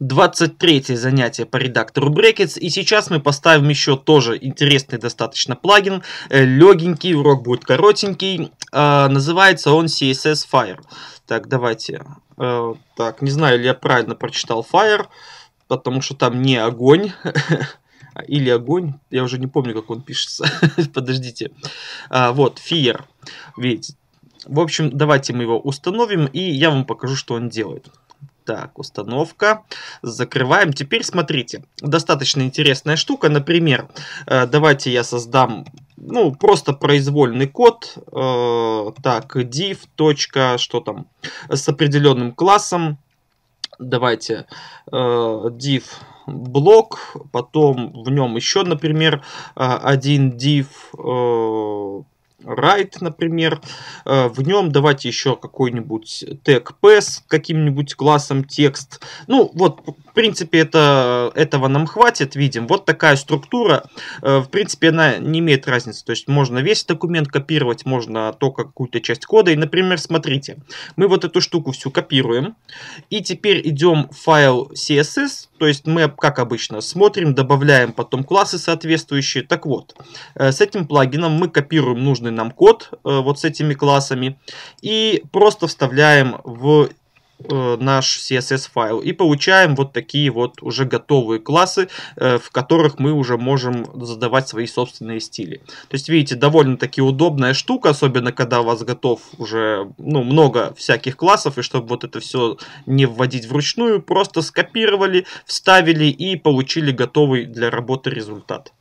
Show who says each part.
Speaker 1: 23 занятие по редактору Brackets. И сейчас мы поставим еще тоже интересный достаточно плагин. Э, легенький, урок будет коротенький. А, называется он CSS Fire. Так, давайте. Э, так, не знаю, ли я правильно прочитал Fire, потому что там не огонь. Или огонь. Я уже не помню, как он пишется. Подождите. А, вот, Fire, Видите. В общем, давайте мы его установим, и я вам покажу, что он делает. Так, установка. Закрываем. Теперь смотрите, достаточно интересная штука. Например, э, давайте я создам ну, просто произвольный код. Э, так, div. Что там? С определенным классом. Давайте э, div блок, потом в нем еще, например, один div Right, например. Э, в нем давайте еще какой-нибудь тег P каким-нибудь классом текст. Ну, вот, в принципе, это, этого нам хватит, видим. Вот такая структура. Э, в принципе, она не имеет разницы. То есть, можно весь документ копировать, можно только какую-то часть кода. И, например, смотрите, мы вот эту штуку всю копируем. И теперь идем в файл CSS то есть мы, как обычно, смотрим, добавляем потом классы соответствующие. Так вот, э, с этим плагином мы копируем нужный нам код э, вот с этими классами и просто вставляем в Э, наш CSS файл и получаем вот такие вот уже готовые классы, э, в которых мы уже можем задавать свои собственные стили. То есть, видите, довольно-таки удобная штука, особенно когда у вас готов уже ну, много всяких классов, и чтобы вот это все не вводить вручную, просто скопировали, вставили и получили готовый для работы результат.